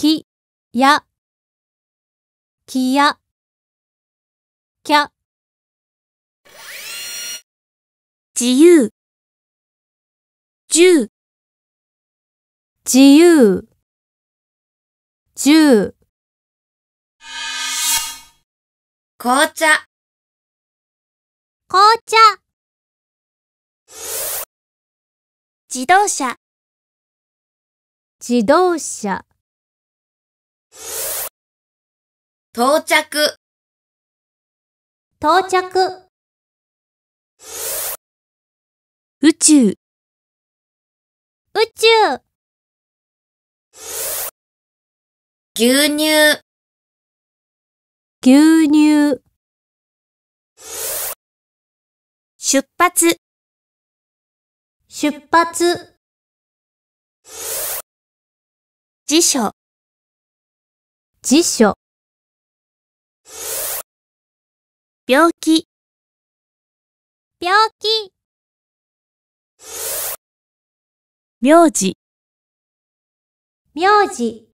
き、や、きや、きゃ。自由、じゅう、自由、じゅう。紅茶、紅茶。自動車、自動車。到着到着宇宙宇宙牛乳牛乳出発出発辞書辞書病気病気名字名字